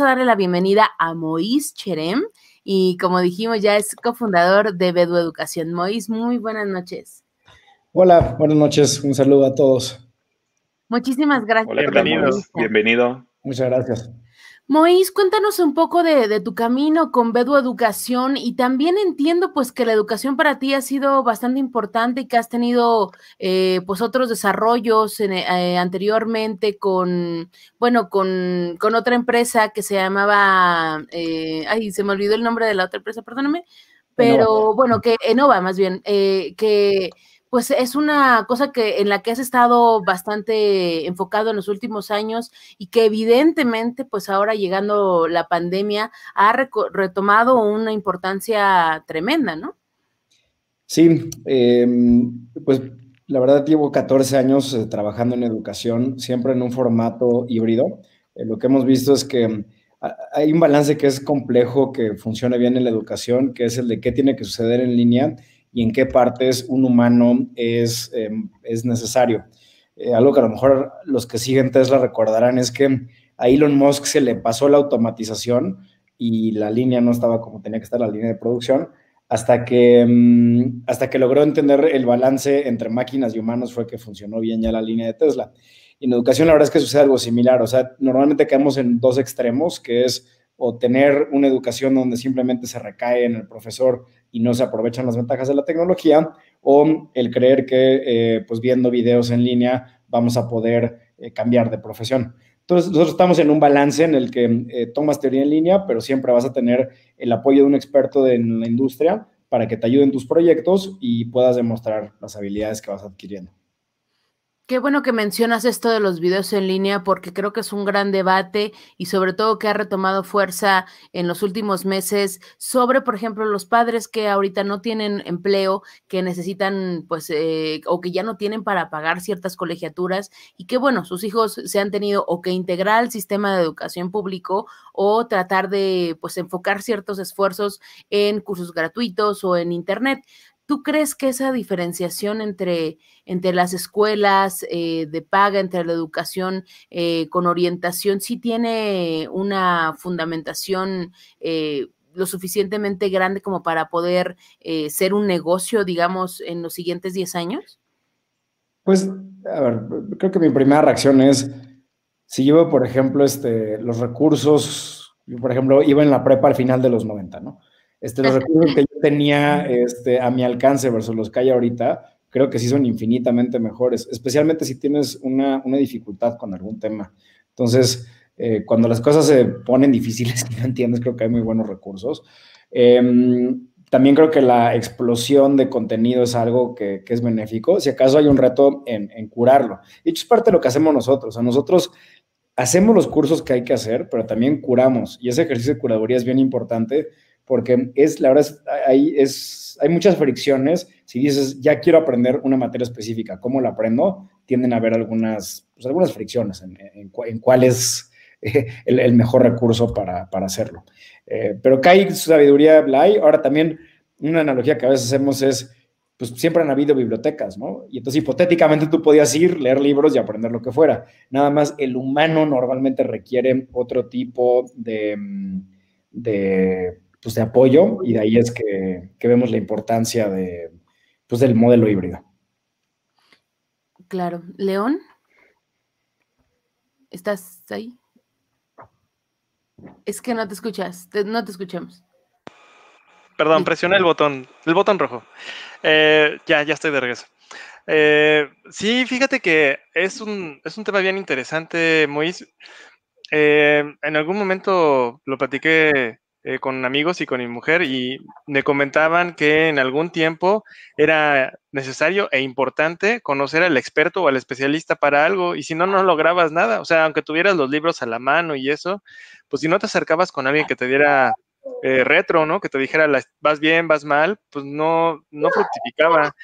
a darle la bienvenida a Mois Cherem y como dijimos ya es cofundador de Bedu Educación. Mois, muy buenas noches. Hola, buenas noches, un saludo a todos. Muchísimas gracias. bienvenidos, bienvenido. Muchas gracias. Mois, cuéntanos un poco de, tu camino con Bedu Educación y también entiendo pues que la educación para ti ha sido bastante importante y que has tenido eh, pues otros desarrollos eh, anteriormente con, bueno, con, otra empresa que se llamaba, eh, ay, se me olvidó el nombre de la otra empresa, perdóname, pero bueno, que Enova más bien, que pues es una cosa que en la que has estado bastante enfocado en los últimos años y que evidentemente, pues ahora llegando la pandemia, ha retomado una importancia tremenda, ¿no? Sí, em, pues la verdad llevo 14 años eh, trabajando en educación, siempre en un formato híbrido. Eh, lo que hemos visto es que hay un balance que es complejo, que funciona bien en la educación, que es el de qué tiene que suceder en línea y en qué partes un humano es, em, es necesario. Eh, algo que a lo mejor los que siguen Tesla recordarán es que a Elon Musk se le pasó la automatización y la línea no estaba como tenía que estar la línea de producción, hasta que, em, hasta que logró entender el balance entre máquinas y humanos fue que funcionó bien ya la línea de Tesla. en educación la verdad es que sucede algo similar, o sea, normalmente quedamos en dos extremos, que es o tener una educación donde simplemente se recae en el profesor y no se aprovechan las ventajas de la tecnología, o el creer que eh, pues viendo videos en línea vamos a poder eh, cambiar de profesión. Entonces, nosotros estamos en un balance en el que eh, tomas teoría en línea, pero siempre vas a tener el apoyo de un experto de, en la industria para que te ayude en tus proyectos y puedas demostrar las habilidades que vas adquiriendo. Qué bueno que mencionas esto de los videos en línea porque creo que es un gran debate y sobre todo que ha retomado fuerza en los últimos meses sobre, por ejemplo, los padres que ahorita no tienen empleo, que necesitan, pues, eh, o que ya no tienen para pagar ciertas colegiaturas y que, bueno, sus hijos se han tenido o que integrar el sistema de educación público o tratar de, pues, enfocar ciertos esfuerzos en cursos gratuitos o en Internet. ¿Tú crees que esa diferenciación entre, entre las escuelas eh, de paga, entre la educación eh, con orientación, sí tiene una fundamentación eh, lo suficientemente grande como para poder ser un negocio, digamos, en los siguientes 10 años? Pues, a ver, creo que mi primera reacción es, si llevo, por ejemplo, este, los recursos, yo, por ejemplo, iba en la prepa al final de los 90, ¿no? Este, los recursos que tenía este, a mi alcance versus los que hay ahorita, creo que sí son infinitamente mejores, especialmente si tienes una, dificultad con algún tema. Entonces, eh, cuando las cosas se ponen difíciles y no entiendes, creo que hay muy buenos recursos. Em, también creo que la explosión de contenido es algo que, es benéfico. Si acaso hay un reto en, curarlo. Y hecho es parte de lo que hacemos nosotros. A nosotros hacemos los cursos que hay que hacer, pero también curamos. Y ese ejercicio de curaduría es bien importante porque es, la verdad, es, hay, hay muchas fricciones. Si dices, ya quiero aprender una materia específica, ¿cómo la aprendo? Tienden a haber algunas, pues, algunas fricciones en, cuál es eh, el, mejor recurso para, hacerlo. Eh, pero Kai, su sabiduría la Ahora también, una analogía que a veces hacemos es, pues siempre han habido bibliotecas, ¿no? Y entonces hipotéticamente tú podías ir, leer libros y aprender lo que fuera. Nada más el humano normalmente requiere otro tipo de mm, pues, de apoyo y de ahí es que, vemos la importancia de, pues, del modelo híbrido. Claro. León, ¿estás ahí? Es que no te escuchas, no te escuchamos. Perdón, presiona el botón, el botón rojo. Eh, ya, ya estoy de regreso. Eh, sí, fíjate que es un, tema bien interesante, Mois. Eh, en algún momento lo platiqué eh, con amigos y con mi mujer y me comentaban que en algún tiempo era necesario e importante conocer al experto o al especialista para algo y si no, no lograbas nada. O sea, aunque tuvieras los libros a la mano y eso, pues si no te acercabas con alguien que te diera eh, retro, ¿no? Que te dijera, vas bien, vas mal, pues no, no fructificaba.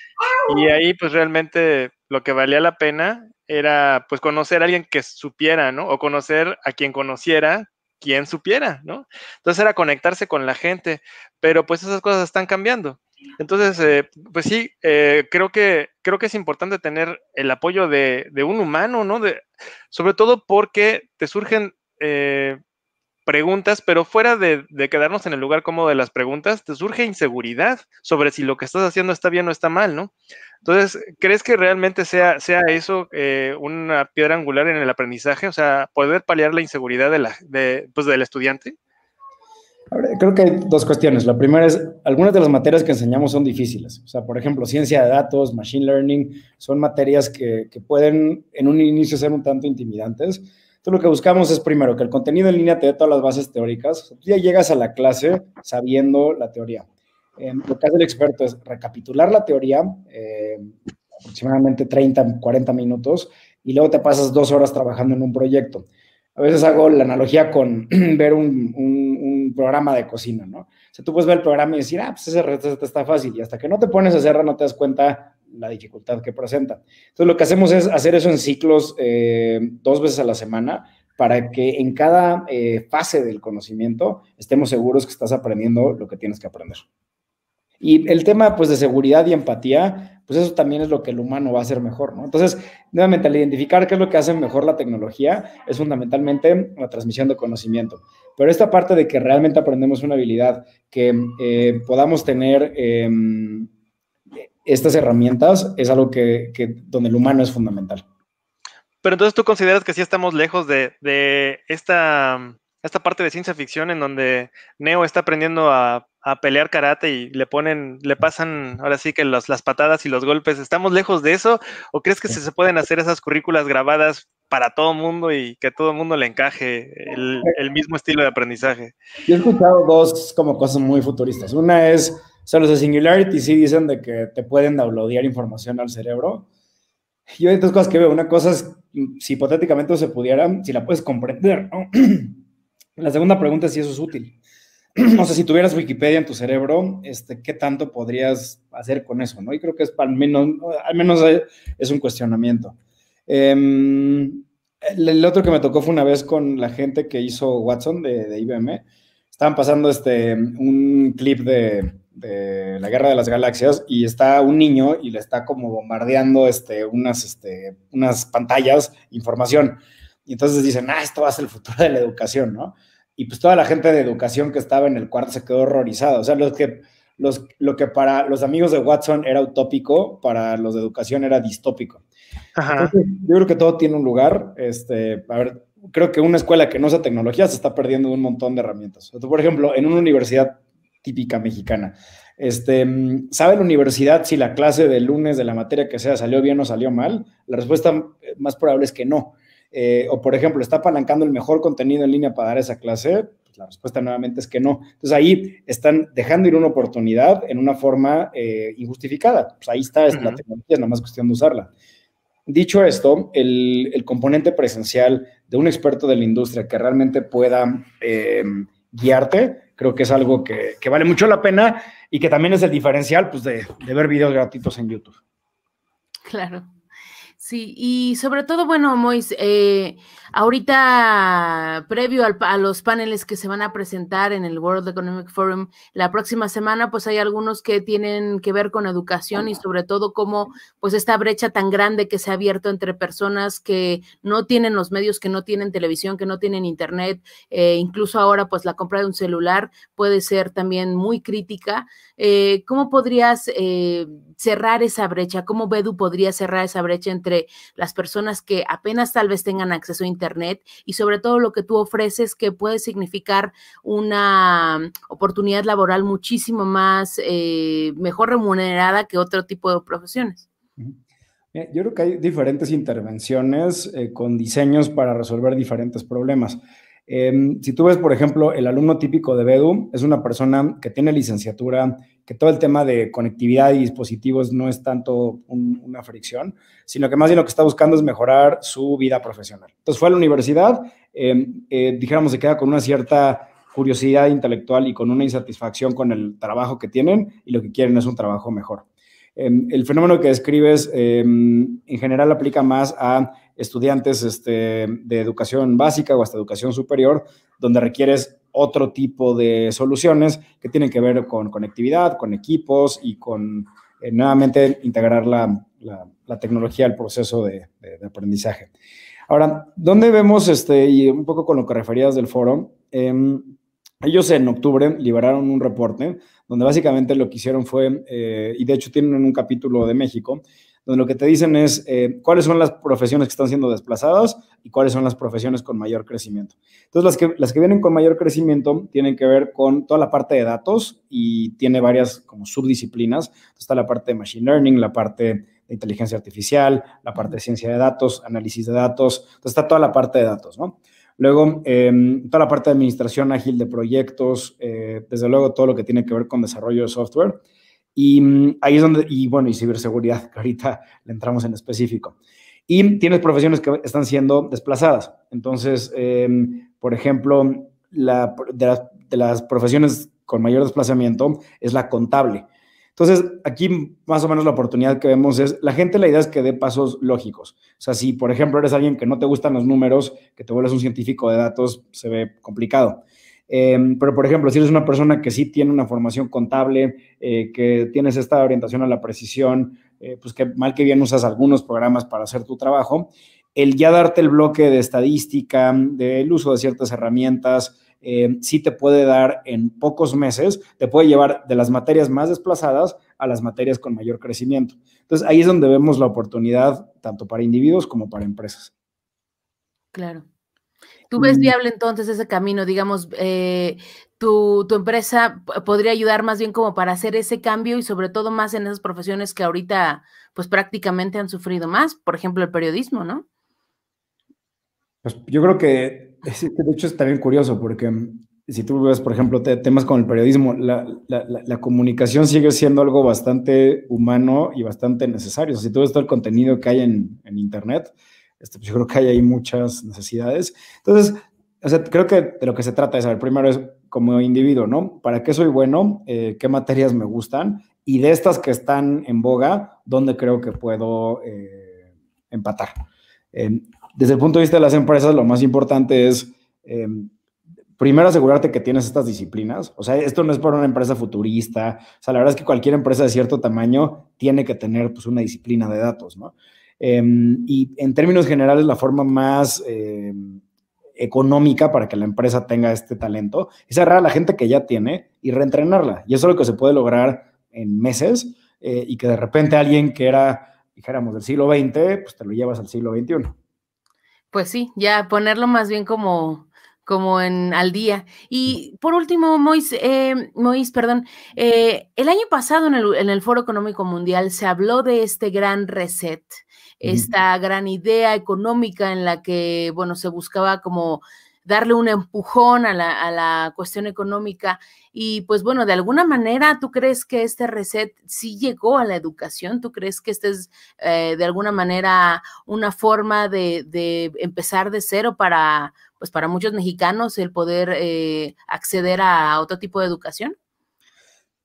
Y ahí, pues realmente lo que valía la pena era, pues, conocer a alguien que supiera, ¿no? O conocer a quien conociera quien supiera, ¿no? Entonces era conectarse con la gente, pero pues esas cosas están cambiando. Entonces, eh, pues sí, eh, creo, que, creo que es importante tener el apoyo de, un humano, ¿no? De, sobre todo porque te surgen eh, preguntas, pero fuera de, quedarnos en el lugar cómodo de las preguntas, te surge inseguridad sobre si lo que estás haciendo está bien o está mal, ¿no? Entonces, ¿crees que realmente sea, sea eso eh, una piedra angular en el aprendizaje? O sea, poder paliar la inseguridad de la, de, pues, del estudiante. Creo que hay dos cuestiones. La primera es, algunas de las materias que enseñamos son difíciles. O sea, por ejemplo, ciencia de datos, machine learning, son materias que, que pueden en un inicio ser un tanto intimidantes entonces, lo que buscamos es primero que el contenido en línea te dé todas las bases teóricas. ya llegas a la clase sabiendo la teoría. lo que hace el experto es recapitular la teoría, eh, aproximadamente 30, 40 minutos, y luego te pasas dos horas trabajando en un proyecto. A veces hago la analogía con ver un, programa de cocina, ¿no? O sea, tú puedes ver el programa y decir, ah, pues ese receta está fácil, y hasta que no te pones a cerrar, no te das cuenta la dificultad que presenta. Entonces, lo que hacemos es hacer eso en ciclos eh, dos veces a la semana para que en cada eh, fase del conocimiento estemos seguros que estás aprendiendo lo que tienes que aprender. Y el tema, pues, de seguridad y empatía, pues eso también es lo que el humano va a hacer mejor, ¿no? Entonces, nuevamente, al identificar qué es lo que hace mejor la tecnología, es fundamentalmente la transmisión de conocimiento. Pero esta parte de que realmente aprendemos una habilidad, que eh, podamos tener em, estas herramientas es algo que, donde el humano es fundamental. Pero entonces tú consideras que sí estamos lejos de, esta, esta parte de ciencia ficción en donde Neo está aprendiendo a, pelear karate y le ponen, le pasan ahora sí que las patadas y los golpes. ¿Estamos lejos de eso? ¿O crees que se pueden hacer esas currículas grabadas para todo mundo y que a todo mundo le encaje el, mismo estilo de aprendizaje? Yo he escuchado dos como cosas muy futuristas. Una es o sea, los de Singularity sí dicen de que te pueden downloadear información al cerebro. Yo hay dos cosas que veo. Una cosa es mm, si hipotéticamente se pudieran, si la puedes comprender. ¿no? La segunda pregunta es si eso es útil. o sea, si tuvieras Wikipedia en tu cerebro, este, ¿qué tanto podrías hacer con eso? ¿no? Y creo que es al menos, al menos eh, es un cuestionamiento. Em, el, otro que me tocó fue una vez con la gente que hizo Watson de, de IBM. Estaban pasando este, un clip de, de la Guerra de las Galaxias y está un niño y le está como bombardeando este, unas, este, unas pantallas, información. Y entonces dicen, ah, esto va a ser el futuro de la educación, ¿no? Y pues toda la gente de educación que estaba en el cuarto se quedó horrorizada. O sea, los que, los, lo que para los amigos de Watson era utópico, para los de educación era distópico. yo creo que todo tiene un lugar. Este, a ver, creo que una escuela que no usa tecnología se está perdiendo un montón de herramientas. por ejemplo, en una universidad típica mexicana. Este, mm, ¿Sabe la universidad si la clase del lunes de la materia que sea salió bien o salió mal? La respuesta eh, más probable es que no. Eh, o, por ejemplo, ¿está apalancando el mejor contenido en línea para dar esa clase? Pues, la respuesta nuevamente es que no. Entonces ahí están dejando ir una oportunidad en una forma eh, injustificada. Pues, ahí está, es la tecnología, es nada más cuestión de usarla. Dicho esto, el, componente presencial de un experto de la industria que realmente pueda guiarte, creo que es algo que, vale mucho la pena y que también es el diferencial pues, de, de ver videos gratuitos en YouTube. Claro. Sí, y sobre todo, bueno, Mois, eh, ahorita previo a los paneles que se van a presentar en el World Economic Forum la próxima semana, pues hay algunos que tienen que ver con educación y sobre todo cómo, pues esta brecha tan grande que se ha abierto entre personas que no tienen los medios, que no tienen televisión, que no tienen internet, eh, incluso ahora, pues la compra de un celular puede ser también muy crítica. Eh, ¿Cómo podrías cerrar esa brecha? ¿Cómo Bedu podría cerrar esa brecha entre las personas que apenas tal vez tengan acceso a Internet y sobre todo lo que tú ofreces que puede significar una oportunidad laboral muchísimo más, eh, mejor remunerada que otro tipo de profesiones. Eh, yo creo que hay diferentes intervenciones eh, con diseños para resolver diferentes problemas. Em, si tú ves, por ejemplo, el alumno típico de Bedu, es una persona que tiene licenciatura, que todo el tema de conectividad y dispositivos no es tanto una fricción, sino que más bien lo que está buscando es mejorar su vida profesional. Entonces fue a la universidad, em, eh, dijéramos, se queda con una cierta curiosidad intelectual y con una insatisfacción con el trabajo que tienen y lo que quieren es un trabajo mejor. Em, el fenómeno que describes em, en general aplica más a estudiantes este, de educación básica o hasta educación superior, donde requieres otro tipo de soluciones que tienen que ver con conectividad, con equipos y con eh, nuevamente integrar la, tecnología al proceso de, aprendizaje. Ahora, ¿dónde vemos, este, y un poco con lo que referías del foro, em, ellos en octubre liberaron un reporte donde básicamente lo que hicieron fue, eh, y de hecho tienen un capítulo de México, donde lo que te dicen es eh, cuáles son las profesiones que están siendo desplazadas y cuáles son las profesiones con mayor crecimiento. Entonces, las que, las que vienen con mayor crecimiento tienen que ver con toda la parte de datos y tiene varias como subdisciplinas. Entonces, está la parte de Machine Learning, la parte de inteligencia artificial, la parte de ciencia de datos, análisis de datos. Entonces, está toda la parte de datos, ¿no? Luego, em, toda la parte de administración ágil de proyectos, eh, desde luego todo lo que tiene que ver con desarrollo de software. Y mm, ahí es donde, y bueno, y ciberseguridad, que ahorita le entramos en específico. Y tienes profesiones que están siendo desplazadas. Entonces, em, por ejemplo, de las profesiones con mayor desplazamiento es la contable entonces, aquí más o menos la oportunidad que vemos es, la gente la idea es que dé pasos lógicos. O sea, si por ejemplo eres alguien que no te gustan los números, que te vuelves un científico de datos, se ve complicado. Em, pero, por ejemplo, si eres una persona que sí tiene una formación contable, eh, que tienes esta orientación a la precisión, eh, pues que mal que bien usas algunos programas para hacer tu trabajo, el ya darte el bloque de estadística, del uso de ciertas herramientas, si eh, sí te puede dar en pocos meses, te puede llevar de las materias más desplazadas a las materias con mayor crecimiento. Entonces, ahí es donde vemos la oportunidad tanto para individuos como para empresas. Claro. ¿Tú ves mm. viable entonces ese camino? Digamos, eh, tu, tu, empresa podría ayudar más bien como para hacer ese cambio y sobre todo más en esas profesiones que ahorita pues prácticamente han sufrido más, por ejemplo el periodismo, ¿no? Pues yo creo que de hecho, es también curioso porque mm, si tú ves, por ejemplo, temas con el periodismo, la, comunicación sigue siendo algo bastante humano y bastante necesario. si tú ves todo el contenido que hay en, Internet, este, pues, yo creo que hay ahí muchas necesidades. Entonces, creo que de lo que se trata es saber primero es como individuo, ¿no? ¿Para qué soy bueno? Eh, ¿Qué materias me gustan? Y de estas que están en boga, ¿dónde creo que puedo eh, empatar? Eh, desde el punto de vista de las empresas, lo más importante es, em, primero, asegurarte que tienes estas disciplinas. O sea, esto no es para una empresa futurista. O sea, la verdad es que cualquier empresa de cierto tamaño tiene que tener pues, una disciplina de datos, ¿no? Em, y en términos generales, la forma más em, económica para que la empresa tenga este talento es agarrar a la gente que ya tiene y reentrenarla. Y eso es lo que se puede lograr en meses eh, y que de repente alguien que era, dijéramos, del siglo XX, pues te lo llevas al siglo XXI. Pues sí, ya ponerlo más bien como, como en al día. Y por último, Mois, eh, Mois perdón, eh, el año pasado en el, en el, Foro Económico Mundial se habló de este gran reset, esta gran idea económica en la que, bueno, se buscaba como darle un empujón a la, cuestión económica. Y pues bueno, de alguna manera, ¿tú crees que este reset sí llegó a la educación? ¿Tú crees que este es eh, de alguna manera una forma de, empezar de cero para, pues para muchos mexicanos el poder eh, acceder a otro tipo de educación?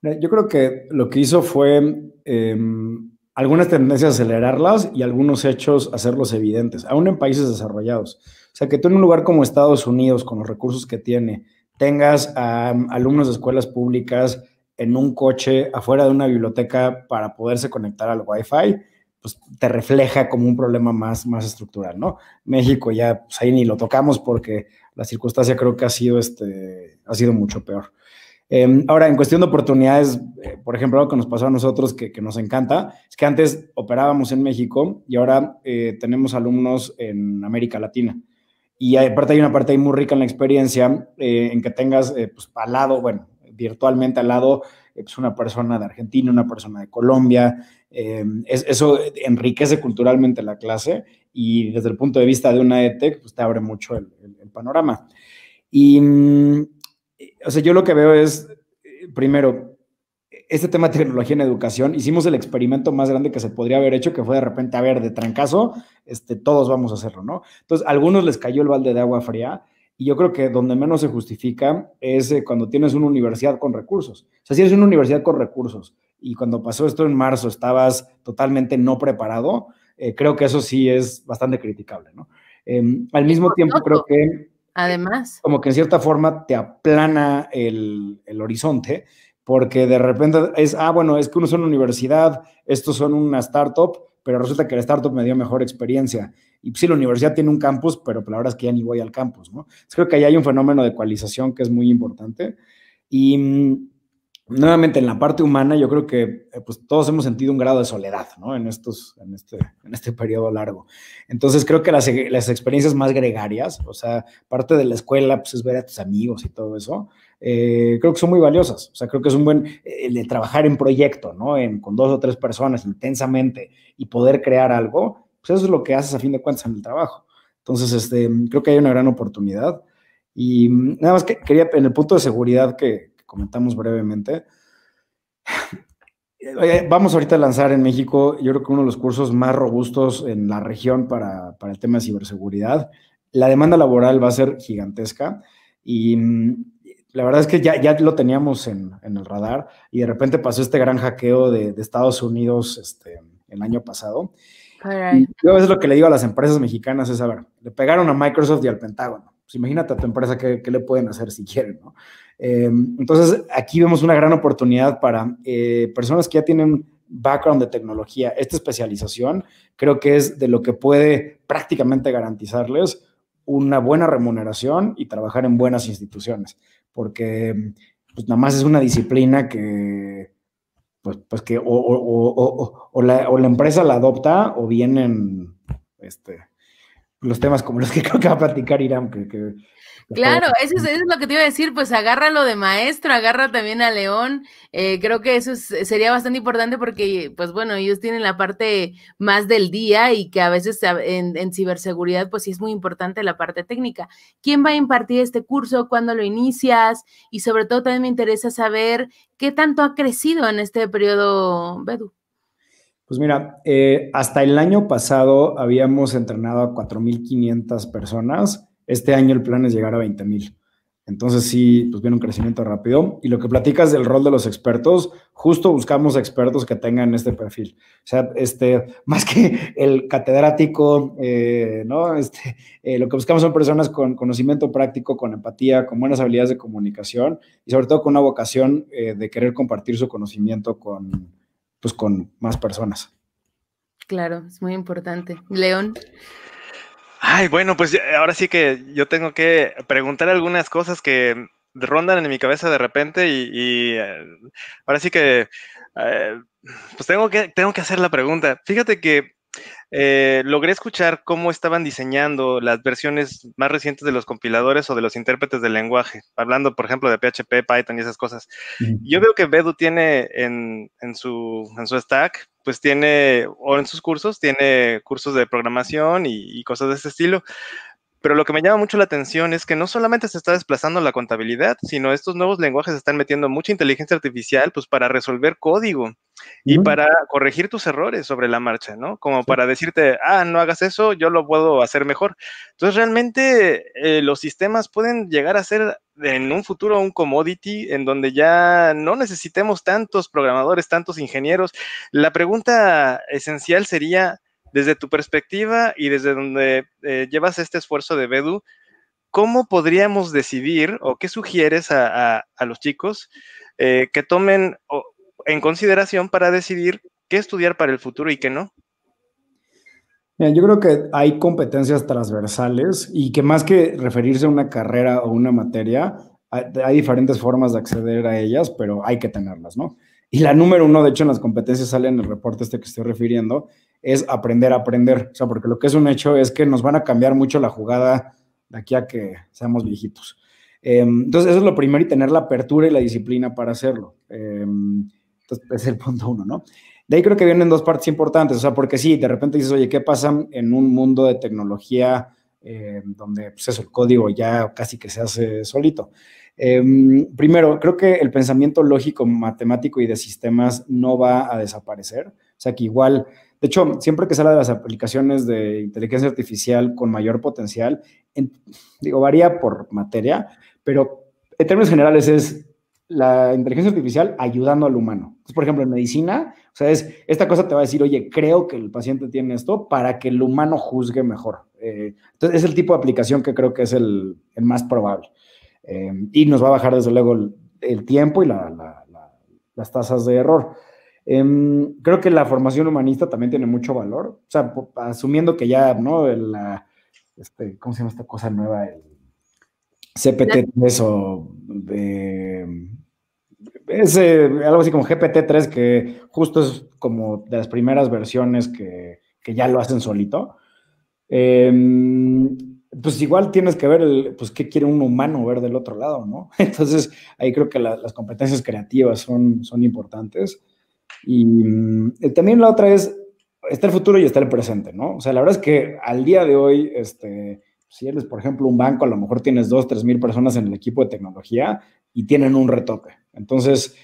Eh, yo creo que lo que hizo fue em, algunas tendencias acelerarlas y algunos hechos hacerlos evidentes, aún en países desarrollados. O sea, que tú en un lugar como Estados Unidos, con los recursos que tiene, tengas a um, alumnos de escuelas públicas en un coche afuera de una biblioteca para poderse conectar al Wi-Fi, pues te refleja como un problema más, más estructural, ¿no? México ya, pues ahí ni lo tocamos porque la circunstancia creo que ha sido, este, ha sido mucho peor. Em, ahora, en cuestión de oportunidades, eh, por ejemplo, algo que nos pasó a nosotros que, nos encanta, es que antes operábamos en México y ahora eh, tenemos alumnos en América Latina. Y aparte hay una parte muy rica en la experiencia, eh, en que tengas eh, pues, al lado, bueno, virtualmente al lado, eh, pues, una persona de Argentina, una persona de Colombia. eso enriquece culturalmente la clase y desde el punto de vista de una ETEC, pues te abre mucho el panorama. Y, mm, o sea, yo lo que veo es, primero, este tema de tecnología en educación, hicimos el experimento más grande que se podría haber hecho, que fue de repente, a ver, de trancazo, este, todos vamos a hacerlo, ¿no? Entonces, a algunos les cayó el balde de agua fría y yo creo que donde menos se justifica es eh, cuando tienes una universidad con recursos. O sea, si eres una universidad con recursos y cuando pasó esto en marzo estabas totalmente no preparado, eh, creo que eso sí es bastante criticable, ¿no? Em, al mismo tiempo, creo que... Además. Como que en cierta forma te aplana el, el horizonte porque de repente es, ah, bueno, es que uno son una universidad, estos son una startup, pero resulta que la startup me dio mejor experiencia. Y pues sí, la universidad tiene un campus, pero pues la verdad es que ya ni voy al campus, ¿no? creo que ahí hay un fenómeno de ecualización que es muy importante. Y mm, nuevamente, en la parte humana, yo creo que eh, pues, todos hemos sentido un grado de soledad, ¿no? En, estos, en, este, en este periodo largo. Entonces, creo que las, las experiencias más gregarias, o sea, parte de la escuela, pues es ver a tus amigos y todo eso, eh, creo que son muy valiosas. O sea, creo que es un buen, eh, el de trabajar en proyecto, ¿no? En, con dos o tres personas intensamente y poder crear algo, pues eso es lo que haces a fin de cuentas en el trabajo. Entonces, este, creo que hay una gran oportunidad. Y nada más que quería, en el punto de seguridad que, comentamos brevemente, eh, Vamos ahorita a lanzar en México, yo creo que uno de los cursos más robustos en la región para, para, el tema de ciberseguridad. La demanda laboral va a ser gigantesca y mm, la verdad es que ya, lo teníamos en, el radar y de repente pasó este gran hackeo de, Estados Unidos este, el año pasado. Y yo a veces lo que le digo a las empresas mexicanas es, a ver, le pegaron a Microsoft y al Pentágono. Pues imagínate a tu empresa qué, le pueden hacer si quieren, ¿no? Em, entonces, aquí vemos una gran oportunidad para eh, personas que ya tienen background de tecnología. Esta especialización creo que es de lo que puede prácticamente garantizarles una buena remuneración y trabajar en buenas instituciones porque pues nada más es una disciplina que, pues, pues que o, la, o, la, empresa la adopta o vienen, este, los temas como los que creo que va a platicar Irán. que, claro, eso es, lo que te iba a decir, pues agárralo de maestro, agarra también a León, eh, creo que eso sería bastante importante porque, pues bueno, ellos tienen la parte más del día y que a veces en, en, ciberseguridad, pues sí es muy importante la parte técnica. ¿Quién va a impartir este curso? ¿Cuándo lo inicias? Y sobre todo también me interesa saber qué tanto ha crecido en este periodo, Bedu. Pues mira, eh, hasta el año pasado habíamos entrenado a 4.500 personas. Este año el plan es llegar a 20.000. Entonces sí, pues viene un crecimiento rápido. Y lo que platicas del rol de los expertos, justo buscamos expertos que tengan este perfil. O sea, este, más que el catedrático, eh, ¿no? Este, eh, lo que buscamos son personas con conocimiento práctico, con empatía, con buenas habilidades de comunicación y sobre todo con una vocación de querer compartir su conocimiento con, pues con más personas. Claro, es muy importante. León. Ay, bueno, pues ahora sí que yo tengo que preguntar algunas cosas que rondan en mi cabeza de repente y, eh, ahora sí que eh, pues tengo que tengo que hacer la pregunta. Fíjate que eh, logré escuchar cómo estaban diseñando las versiones más recientes de los compiladores o de los intérpretes del lenguaje, hablando, por ejemplo, de PHP, Python y esas cosas. Yo veo que Bedu tiene en, su, en, su, stack, pues tiene, o en sus cursos, tiene cursos de programación y, y cosas de este estilo. Pero lo que me llama mucho la atención es que no solamente se está desplazando la contabilidad, sino estos nuevos lenguajes están metiendo mucha inteligencia artificial pues para resolver código y mm. para corregir tus errores sobre la marcha, ¿no? Como para decirte, ah, no hagas eso, yo lo puedo hacer mejor. Entonces realmente eh, los sistemas pueden llegar a ser en un futuro un commodity en donde ya no necesitemos tantos programadores, tantos ingenieros. La pregunta esencial sería, desde tu perspectiva y desde donde eh, llevas este esfuerzo de Bedu, ¿cómo podríamos decidir o qué sugieres a, los chicos eh, que tomen en consideración para decidir qué estudiar para el futuro y qué no? Mira, yo creo que hay competencias transversales y que más que referirse a una carrera o una materia, hay diferentes formas de acceder a ellas, pero hay que tenerlas, ¿no? Y la número uno, de hecho, en las competencias sale en el reporte este que estoy refiriendo, es aprender a aprender. O sea, porque lo que es un hecho es que nos van a cambiar mucho la jugada de aquí a que seamos viejitos. Em, entonces, eso es lo primero y tener la apertura y la disciplina para hacerlo. Em, entonces, es el punto uno, ¿no? De ahí creo que vienen dos partes importantes, o sea, porque sí, de repente dices, oye, ¿qué pasa en un mundo de tecnología em, donde pues eso, el código ya casi que se hace solito? primero, creo que el pensamiento lógico, matemático y de sistemas no va a desaparecer, o sea, que igual de hecho, siempre que se habla de las aplicaciones de inteligencia artificial con mayor potencial, digo, varía por materia, pero en términos generales es la inteligencia artificial ayudando al humano. por ejemplo, en medicina, o sea, esta cosa te va a decir, oye, creo que el paciente tiene esto para que el humano juzgue mejor. Eh, entonces, es el tipo de aplicación que creo que es el, más probable. Eh, y nos va a bajar, desde luego, el, tiempo y las tasas de error. Em, creo que la formación humanista también tiene mucho valor. O sea, asumiendo que ya, ¿no? la, este, ¿Cómo se llama esta cosa nueva? El CPT-3 o... Em, eh, algo así como GPT-3 que justo es como de las primeras versiones que, ya lo hacen solito. Em, pues igual tienes que ver el, pues qué quiere un humano ver del otro lado, ¿no? Entonces ahí creo que las competencias creativas son importantes. Y mm, eh, también la otra es, está el futuro y está el presente, ¿no? O sea, la verdad es que al día de hoy, este, si eres, por ejemplo, un banco, a lo mejor tienes dos, tres mil personas en el equipo de tecnología y tienen un retoque. Entonces,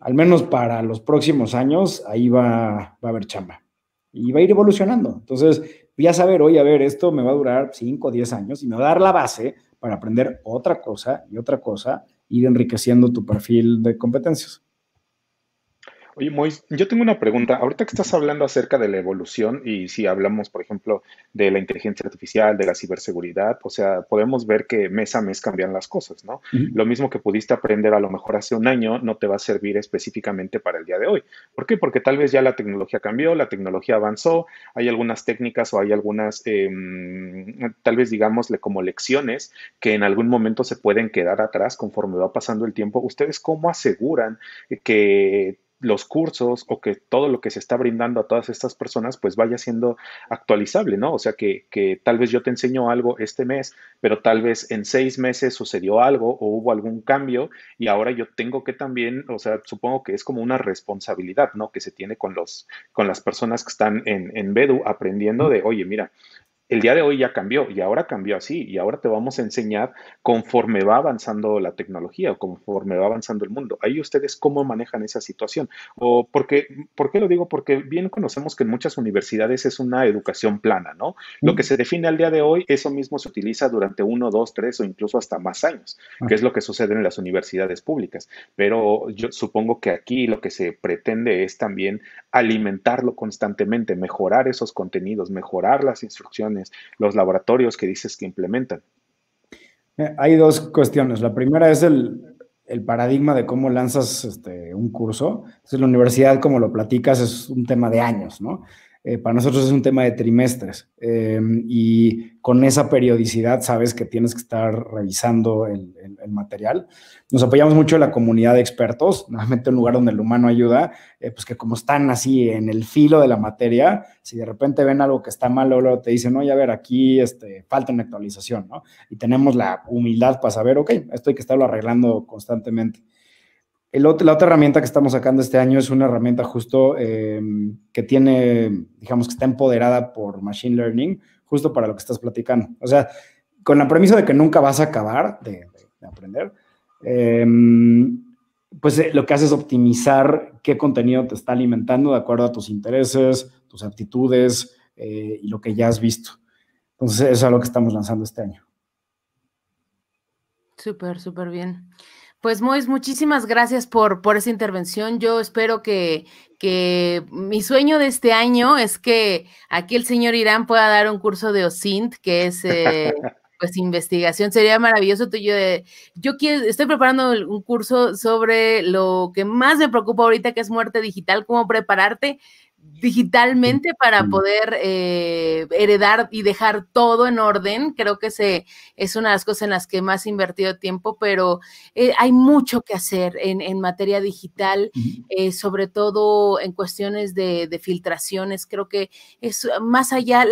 al menos para los próximos años, ahí va, va a haber chamba. Y va a ir evolucionando. Entonces, voy a saber hoy, a ver, esto me va a durar 5 o 10 años y me va a dar la base para aprender otra cosa y otra cosa, ir enriqueciendo tu perfil de competencias. Oye, Mois, yo tengo una pregunta. Ahorita que estás hablando acerca de la evolución y si hablamos, por ejemplo, de la inteligencia artificial, de la ciberseguridad, o sea, podemos ver que mes a mes cambian las cosas, ¿no? Lo mismo que pudiste aprender a lo mejor hace un año no te va a servir específicamente para el día de hoy. ¿Por qué? Porque tal vez ya la tecnología cambió, la tecnología avanzó, hay algunas técnicas o hay algunas, em, tal vez digámosle como lecciones que en algún momento se pueden quedar atrás conforme va pasando el tiempo. ¿Ustedes cómo aseguran que los cursos o que todo lo que se está brindando a todas estas personas pues vaya siendo actualizable, ¿no? O sea, que, tal vez yo te enseño algo este mes, pero tal vez en seis meses sucedió algo o hubo algún cambio y ahora yo tengo que también, o sea, supongo que es como una responsabilidad, ¿no? Que se tiene con, los, con las personas que están en, en Bedu aprendiendo de, oye, mira, el día de hoy ya cambió y ahora cambió así y ahora te vamos a enseñar conforme va avanzando la tecnología o conforme va avanzando el mundo. Ahí ustedes cómo manejan esa situación. O porque, ¿Por qué lo digo? Porque bien conocemos que en muchas universidades es una educación plana, ¿no? Lo que mm. se define al día de hoy, eso mismo se utiliza durante uno, dos, tres o incluso hasta más años, que es lo que sucede en las universidades públicas. Pero yo supongo que aquí lo que se pretende es también alimentarlo constantemente, mejorar esos contenidos, mejorar las instrucciones los laboratorios que dices que implementan? Eh, hay dos cuestiones. La primera es el, paradigma de cómo lanzas este, un curso. Entonces, la universidad, como lo platicas, es un tema de años, ¿no? Eh, para nosotros es un tema de trimestres eh, y con esa periodicidad sabes que tienes que estar revisando el, material. Nos apoyamos mucho en la comunidad de expertos, nuevamente un lugar donde el humano ayuda, eh, pues que como están así en el filo de la materia, si de repente ven algo que está mal, luego te dicen, oye, a ver, aquí este, falta una actualización, ¿no? Y tenemos la humildad para saber, ok, esto hay que estarlo arreglando constantemente la otra herramienta que estamos sacando este año es una herramienta justo eh, que tiene, digamos que está empoderada por Machine Learning, justo para lo que estás platicando. O sea, con la premisa de que nunca vas a acabar de, aprender, em, pues eh, lo que hace es optimizar qué contenido te está alimentando de acuerdo a tus intereses, tus aptitudes eh, y lo que ya has visto. Entonces, eso es lo que estamos lanzando este año. Súper, súper bien. Pues Mois, muchísimas gracias por, esa intervención. Yo espero que, que mi sueño de este año es que aquí el señor Irán pueda dar un curso de OSINT, que es eh, pues investigación. Sería maravilloso. Yo, eh, yo estoy preparando un curso sobre lo que más me preocupa ahorita, que es muerte digital, cómo prepararte digitalmente para poder eh, heredar y dejar todo en orden. Creo que se, es una de las cosas en las que más he invertido tiempo, pero eh, hay mucho que hacer en, materia digital, eh, sobre todo en cuestiones de, filtraciones. Creo que es más allá,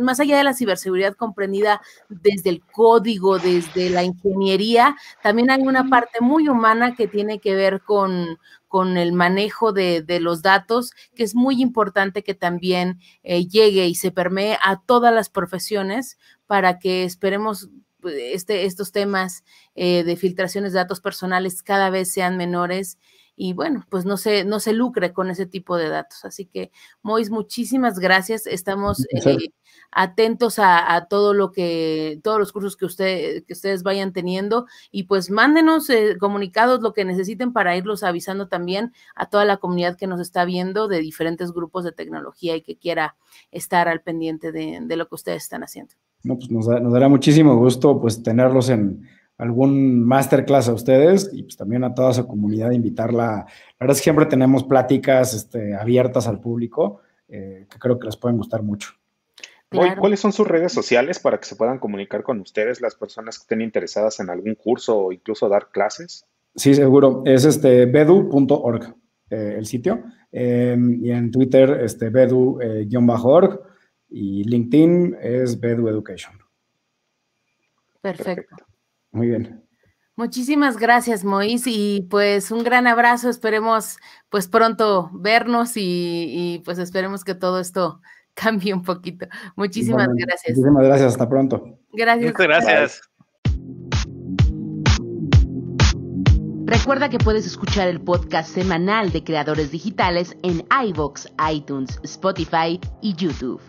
más allá de la ciberseguridad comprendida desde el código, desde la ingeniería, también hay una parte muy humana que tiene que ver con, con el manejo de, los datos, que es muy importante que también eh, llegue y se permee a todas las profesiones para que esperemos eh, este, estos temas eh, de filtraciones de datos personales cada vez sean menores y bueno, pues no se, no se lucre con ese tipo de datos. Así que, Mois, muchísimas gracias. Estamos eh, atentos a, todo lo que, todos los cursos que, usted, que ustedes vayan teniendo y pues mándenos eh, comunicados lo que necesiten para irlos avisando también a toda la comunidad que nos está viendo de diferentes grupos de tecnología y que quiera estar al pendiente de, lo que ustedes están haciendo. No, pues nos dará muchísimo gusto pues tenerlos en, algún masterclass a ustedes y pues también a toda su comunidad invitarla. La verdad es que siempre tenemos pláticas este, abiertas al público eh, que creo que les pueden gustar mucho. ¿Cuáles son sus redes sociales para que se puedan comunicar con ustedes las personas que estén interesadas en algún curso o incluso dar clases? Sí, seguro. Es este bedu.org eh, el sitio. y en Twitter, este bedu-org. Eh, y LinkedIn es bedueducation. Perfecto. Muy bien. Muchísimas gracias, Mois, y pues un gran abrazo. Esperemos pues pronto vernos y, pues esperemos que todo esto cambie un poquito. Muchísimas gracias. Muchísimas gracias, hasta pronto. Gracias. Muchas gracias. Recuerda que puedes escuchar el podcast semanal de creadores digitales en iVox iTunes, Spotify y YouTube.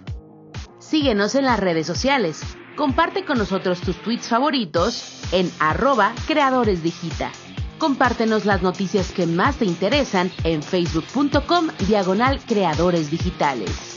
Síguenos en las redes sociales Comparte con nosotros tus tweets favoritos en arroba creadores digita. Compártenos las noticias que más te interesan en facebook.com diagonal creadores digitales.